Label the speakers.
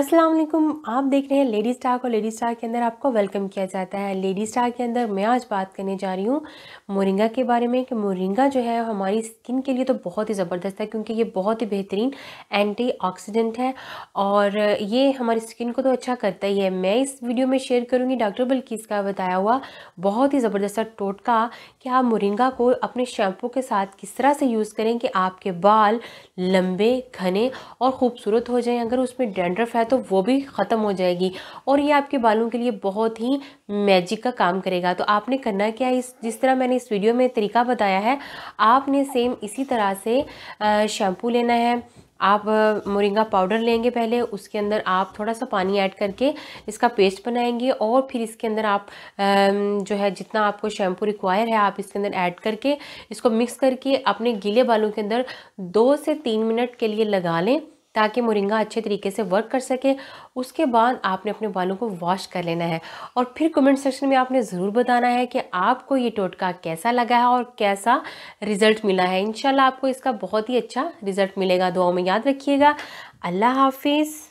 Speaker 1: अस्सलाम वालेकुम आप देख रहे हैं लेडी स्टार और लेडी स्टार के अंदर आपको वेलकम किया जाता है लेडी स्टार के अंदर मैं आज बात करने जा रही हूँ मोरिंगा के बारे में कि मोरिंगा जो है हमारी स्किन के लिए तो बहुत ही ज़बरदस्त है क्योंकि ये बहुत ही बेहतरीन एंटीऑक्सीडेंट है और ये हमारी स्किन को तो अच्छा करता ही है मैं इस वीडियो में शेयर करूँगी डॉक्टर बल्कीस का बताया हुआ बहुत ही ज़बरदस्त टोटका कि आप मोरिंगा को अपने शैम्पू के साथ किस तरह से यूज़ करें कि आपके बाल लंबे घने और ख़ूबसूरत हो जाएँ अगर उसमें डेंड्रफ तो वो भी ख़त्म हो जाएगी और ये आपके बालों के लिए बहुत ही मैजिक का काम करेगा तो आपने करना क्या है इस जिस तरह मैंने इस वीडियो में तरीका बताया है आपने सेम इसी तरह से शैम्पू लेना है आप मोरिंगा पाउडर लेंगे पहले उसके अंदर आप थोड़ा सा पानी ऐड करके इसका पेस्ट बनाएंगे और फिर इसके अंदर आप जो है जितना आपको शैम्पू रिक्वायर है आप इसके अंदर ऐड करके इसको मिक्स करके अपने गीले बालों के अंदर दो से तीन मिनट के लिए लगा लें ताकि मोरिंगा अच्छे तरीके से वर्क कर सके उसके बाद आपने अपने बालों को वॉश कर लेना है और फिर कमेंट सेक्शन में आपने ज़रूर बताना है कि आपको ये टोटका कैसा लगा है और कैसा रिज़ल्ट मिला है इन आपको इसका बहुत ही अच्छा रिज़ल्ट मिलेगा दुआओं में याद रखिएगा अल्लाह हाफिज़